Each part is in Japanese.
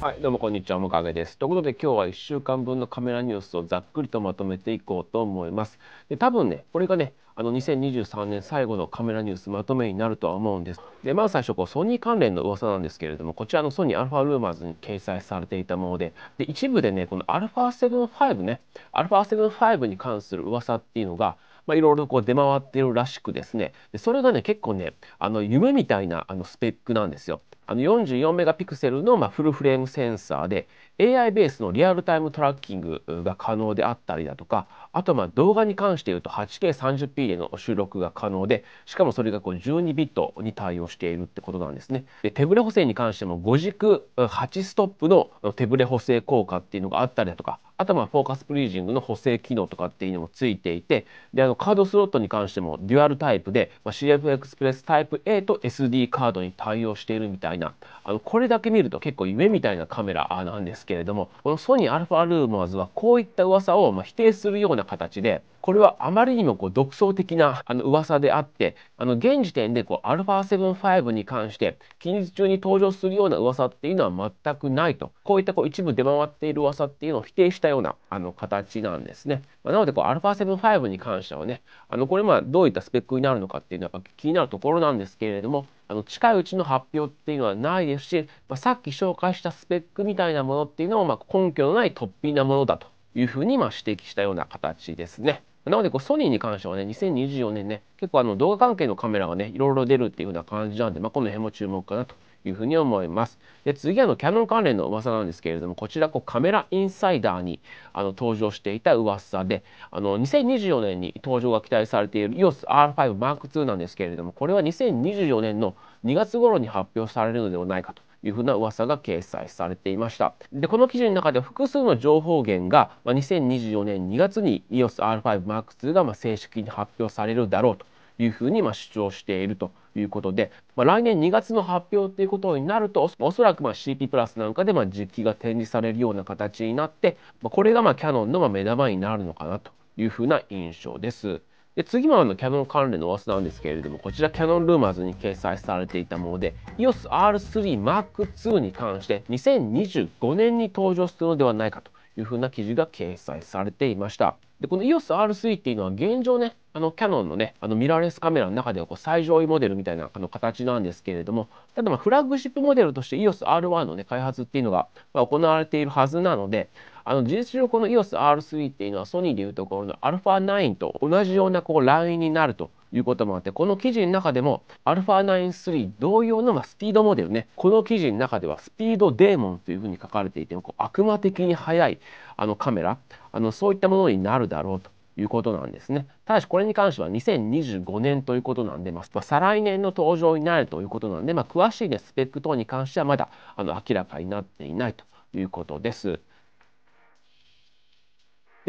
はい、どうもこんにちは、もかげです。ということで今日は1週間分のカメラニュースをざっくりとまとめていこうと思います。で多分ね、これがね、あの2023年最後のカメラニュースまとめになるとは思うんです。で、まず最初、こうソニー関連の噂なんですけれども、こちらのソニーアルファルーマーズに掲載されていたもので、で一部でね、この α75 ね、α75 に関する噂っていうのが、まあ、いろいろこう出回ってるらしくですねでそれがね結構ねあの夢みたいなあのスペックなんですよあの44メガピクセルのまフルフレームセンサーで AI ベースのリアルタイムトラッキングが可能であったりだとかあとまあ動画に関して言うと 8K30p での収録が可能でしかもそれがこう12ビットに対応しているってことなんですね。で手ブレ補正に関しても5軸8ストップの手ブレ補正効果っていうのがあったりだとかあとはフォーカスプリージングの補正機能とかっていうのもついていてであのカードスロットに関してもデュアルタイプで、まあ、CF エクスプレスタイプ A と SD カードに対応しているみたいなあのこれだけ見ると結構夢みたいなカメラなんですけれどもこのソニーアルファルーモアズはこういった噂をま否定するような形でこれはあまりにもこう独創的なあの噂であってあの現時点でこう α75 に関して近日中に登場するような噂っていうのは全くないとこういったこう一部出回っている噂っていうのを否定したようなあの形なんですね。まあ、なのでこう α75 に関してはねあのこれまあどういったスペックになるのかっていうのは気になるところなんですけれどもあの近いうちの発表っていうのはないですし、まあ、さっき紹介したスペックみたいなものっていうのもまあ根拠のない突飛なものだというふうにまあ指摘したような形ですね。なのでこうソニーに関してはね2024年ね結構あの動画関係のカメラがねいろいろ出るっていうふうな感じなんで、まあ、この辺も注目かなというふうに思います。で次あのキャノン関連の噂なんですけれどもこちらこうカメラインサイダーにあの登場していた噂であの2024年に登場が期待されている EOSR5M2 なんですけれどもこれは2024年の2月頃に発表されるのではないかというふうな噂が掲載されていました。で、この記事の中で複数の情報源が、まあ、2024年2月に EOSR5M2 がまあ正式に発表されるだろうというふうにまあ主張しているということで、まあ、来年2月の発表ということになるとおそらくまあ CP プラスなんかでまあ実機が展示されるような形になって、まあ、これがまあキヤノンのまあ目玉になるのかなというふうな印象です。で次はあのキャノン関連の噂なんですけれどもこちらキャノンルーマーズに掲載されていたもので EOSR3M2 に関して2025年に登場するのではないかというふうな記事が掲載されていました。でこの EOSR3 っていうのは現状ねあのキャノンのねあのミラーレスカメラの中ではこう最上位モデルみたいなあの形なんですけれどもただまフラッグシップモデルとして EOSR1 のね開発っていうのが行われているはずなのであの事実上この EOSR3 っていうのはソニーでいうところの α9 と同じようなこうラインになるということもあってこの記事の中でも α9-3 同様のまスピードモデルねこの記事の中ではスピードデーモンというふうに書かれていてこう悪魔的に速いあのカメラあのそういったものになるだろうということなんですね。ただしこれに関しては2025年ということなんで、まあ、再来年の登場になるということなんで、まあ、詳しい、ね、スペック等に関してはまだあの明らかになっていないということです。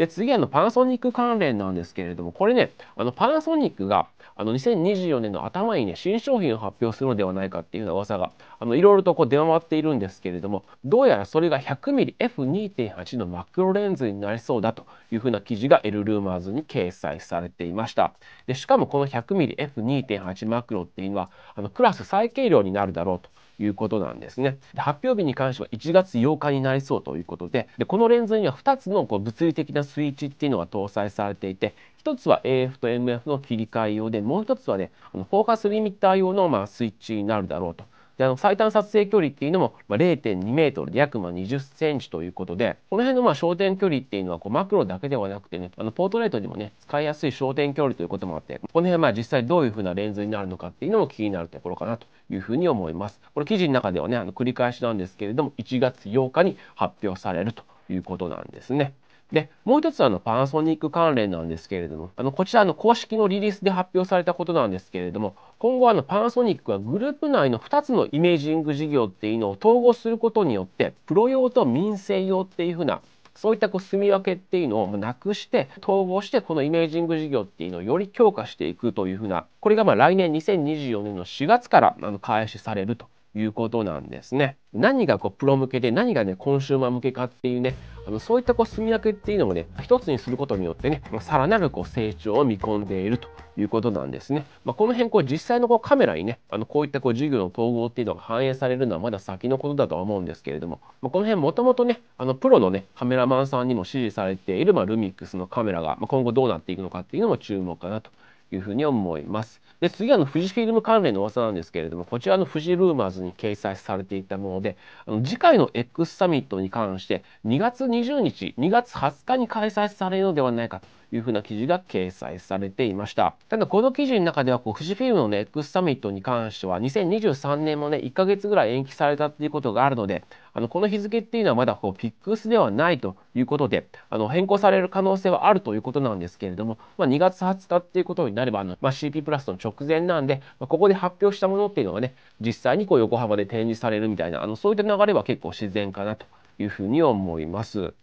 で、次、あの、パナソニック関連なんですけれども、これね、あの、パナソニックが、あの、2024年の頭にね、新商品を発表するのではないかっていうような噂が、あの、いろいろとこう出回っているんですけれども、どうやらそれが 100mmF2.8 のマクロレンズになりそうだというふうな記事がエルルーマーズに掲載されていました。で、しかもこの 100mmF2.8 マクロっていうのは、あの、クラス最軽量になるだろうということなんですね。で発表日に関しては1月8日になりそうということででこのレンズには2つのこう物理的なスイッチっていうのが搭載されていて1つは AF と MF の切り替え用でもう1つはねフォーカスリミッター用のまあスイッチになるだろうと。であの最短撮影距離っていうのも0.2メートルで約ま20センチということでこの辺のまあ焦点距離っていうのはこうマクロだけではなくてねあのポートレートにもね使いやすい焦点距離ということもあってこの辺はまあ実際どういうふうなレンズになるのかっていうのも気になるところかなというふうに思います。これ記事の中ではねあの繰り返しなんですけれども1月8日に発表されるということなんですね。で、もう一つあのパナソニック関連なんですけれども、あのこちらの公式のリリースで発表されたことなんですけれども、今後あのパナソニックはグループ内の2つのイメージング事業っていうのを統合することによって、プロ用と民生用っていうふうなそういったこう住み分けっていうのをなくして統合してこのイメージング事業っていうのをより強化していくというふうなこれがまあ来年2024年の4月からあの開始されるということなんですね。何がこうプロ向けで何がねコンシューマー向けかっていうねあのそういったこう住み分けっていうのもね一つにすることによってねさらなるこう成長を見込んでいるということなんですね。まあ、この辺こう実際のこうカメラにねあのこういったこう授業の統合っていうのが反映されるのはまだ先のことだとは思うんですけれども、まあ、この辺もともとねあのプロのねカメラマンさんにも支持されている、まあ、ルミックスのカメラが、まあ、今後どうなっていくのかっていうのも注目かなというふうに思います。で次あの富士フィルム関連の噂なんですけれどもこちらの富士ルーマーズに掲載されていたものであの次回の X サミットに関して2月20日2月20日に開催されるのではないかというふうな記事が掲載されていましたただこの記事の中ではこう富士フィルムの、ね、X サミットに関しては2023年もね1ヶ月ぐらい延期されたっていうことがあるのであのこの日付っていうのはまだこう PIX ではないということであの変更される可能性はあるということなんですけれども、まあ、2月20日っていうことになればあの、まあ、CP プラスの直前なんで、まあ、ここで発表したものっていうのはね実際にこう横浜で展示されるみたいなあのそういった流れは結構自然かなというふうに思います。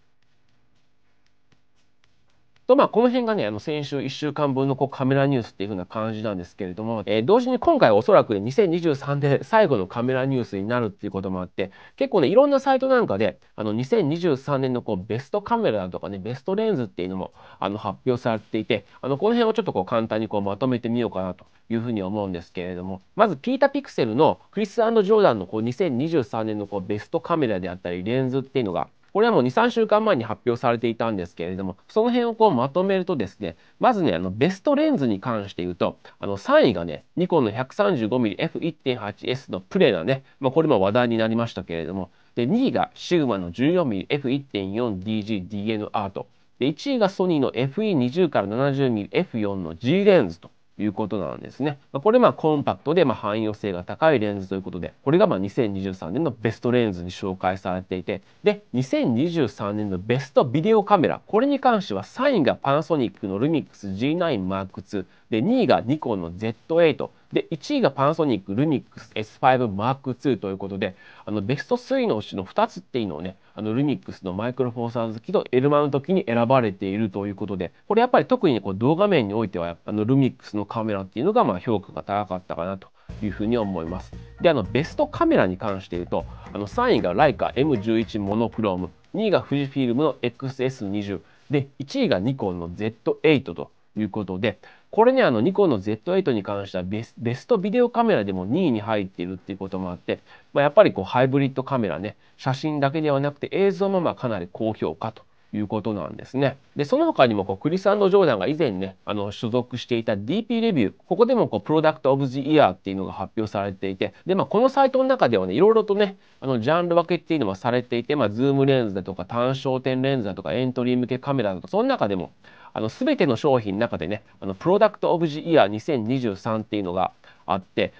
と、まあ、この辺がね、あの、先週1週間分のこうカメラニュースっていう風な感じなんですけれども、えー、同時に今回おそらく2023で最後のカメラニュースになるっていうこともあって、結構ね、いろんなサイトなんかで、あの、2023年のこう、ベストカメラとかね、ベストレンズっていうのも、あの、発表されていて、あの、この辺をちょっとこう、簡単にこう、まとめてみようかなというふうに思うんですけれども、まず、ピータピクセルのクリスジョーダンのこう、2023年のこう、ベストカメラであったり、レンズっていうのが、これはもう2、3週間前に発表されていたんですけれども、その辺をこうまとめるとですね、まずね、あのベストレンズに関して言うと、あの3位がね、ニコンの 135mmF1.8S のプレだね、まあ、これも話題になりましたけれども、で、2位がシグマの 14mmF1.4DGDN アート。で、1位がソニーの FE20 から 70mmF4 の G レンズと。いうことなんですね。これまあコンパクトでま汎用性が高いレンズということで、これがま2023年のベストレンズに紹介されていて、で、2023年のベストビデオカメラ、これに関しては3位がパナソニックのルミックス G9 Mark II、で、2位がニコンの Z8、で、1位がパナソニック、ルミックス S5 Mark II ということで、あの、ベスト3のうちの2つっていうのをね、あの、ルミックスのマイクロフォーサーズ機と L マのンに選ばれているということで、これやっぱり特にね、こう動画面においては、あの、ルミックスのカメラっていうのが、まあ、評価が高かったかなというふうに思います。で、あの、ベストカメラに関して言うと、あの、3位がライカ M11 モノクローム、2位が富士フィルムの XS20、で、1位がニコンの Z8 ということで、これね、あの、ニコンの Z8 に関してはベスベストビデオカメラでも2位に入っているっていうこともあって、まあ、やっぱりこう、ハイブリッドカメラね、写真だけではなくて映像もまあかなり高評価ということなんですね。で、その他にもこうクリス・ジョーダンが以前ね、あの所属していた DP レビュー、ここでもこうプロダクト・オブ・ジ・イヤーっていうのが発表されていて、で、まあ、このサイトの中ではね、いろいろとね、あのジャンル分けっていうのはされていて、まあ、ズームレンズだとか単焦点レンズだとかエントリー向けカメラだとか、その中でも、あの全ての商品の中でね、あのプロダクト・オブ・ジ・イヤー2023っていうのがあって、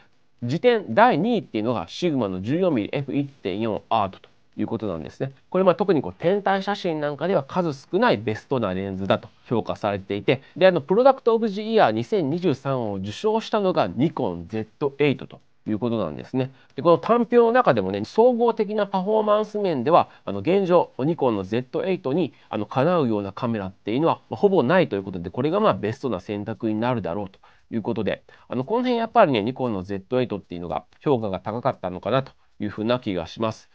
時点第2位っていうのがシグマの 14mmF1.4 アートと。いうことなんですね。これまあ特にこう天体写真なんかでは数少ないベストなレンズだと評価されていてであのプロダクト・オブ・ジ・イヤー2023を受賞したのがニコン Z8 と。いうことなんですねでこの単品の中でもね総合的なパフォーマンス面ではあの現状ニコンの Z8 にあのかなうようなカメラっていうのは、まほぼないということでこれがまあベストな選択になるだろうということであのこの辺やっぱりねニコンの Z8 っていうのが評価が高かったのかなというふうな気がします。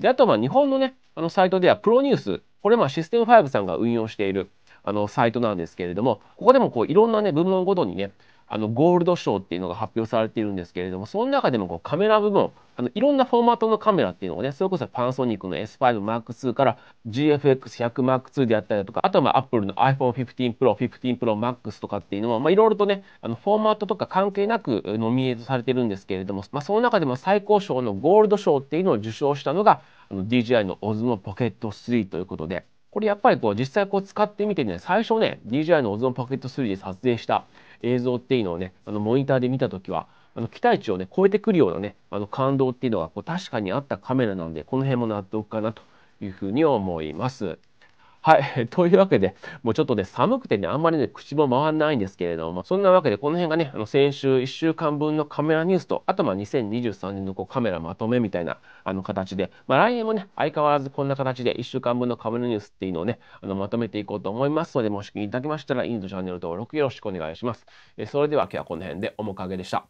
で、あとまあ日本のね、あのサイトではプロニュース、これまシステム5さんが運用しているあのサイトなんですけれども、ここでもこういろんなね、部門ごとにね、あのゴールド賞っていうのが発表されているんですけれどもその中でもこうカメラ部門あのいろんなフォーマットのカメラっていうのをねそれこそパナソニックの S5M2 から GFX100M2 であったりだとかあとはま Apple の iPhone15Pro15ProMax とかっていうのは、まあ、いろいろとねあのフォーマットとか関係なくノミネートされてるんですけれども、まあ、その中でも最高賞のゴールド賞っていうのを受賞したのがあの DJI の Osmo Pocket 3ということでこれやっぱりこう実際こう使ってみてね最初ね DJI の Osmo Pocket 3で撮影した映像っていうのをねあのモニターで見た時はあの期待値をね超えてくるようなねあの感動っていうのがこう確かにあったカメラなのでこの辺も納得かなというふうに思います。はい。というわけで、もうちょっとね、寒くてね、あんまりね、口も回らないんですけれども、そんなわけで、この辺がね、あの先週1週間分のカメラニュースと、あとまあ2023年のこうカメラまとめみたいなあの形で、まあ、来年もね、相変わらずこんな形で1週間分のカメラニュースっていうのをね、あのまとめていこうと思いますので、もしいただきましたら、インドチャンネル登録よろしくお願いします。えそれでは今日はこの辺で、おもかげでした。